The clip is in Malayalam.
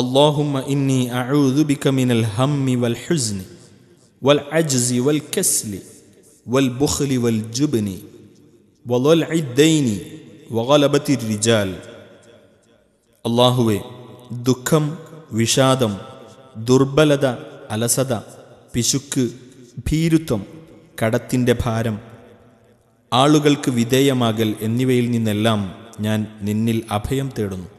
اللهم إني أعوذ بك من الهم والحزن والعجز والكسل والبخل والجبن وضلع الدين وغلبة الرجال അള്ളാഹുവെ ദുഃഖം വിഷാദം ദുർബലത അലസത പിശുക്ക് ഭീരുത്വം കടത്തിൻ്റെ ഭാരം ആളുകൾക്ക് വിധേയമാകൽ എന്നിവയിൽ നിന്നെല്ലാം ഞാൻ നിന്നിൽ അഭയം തേടുന്നു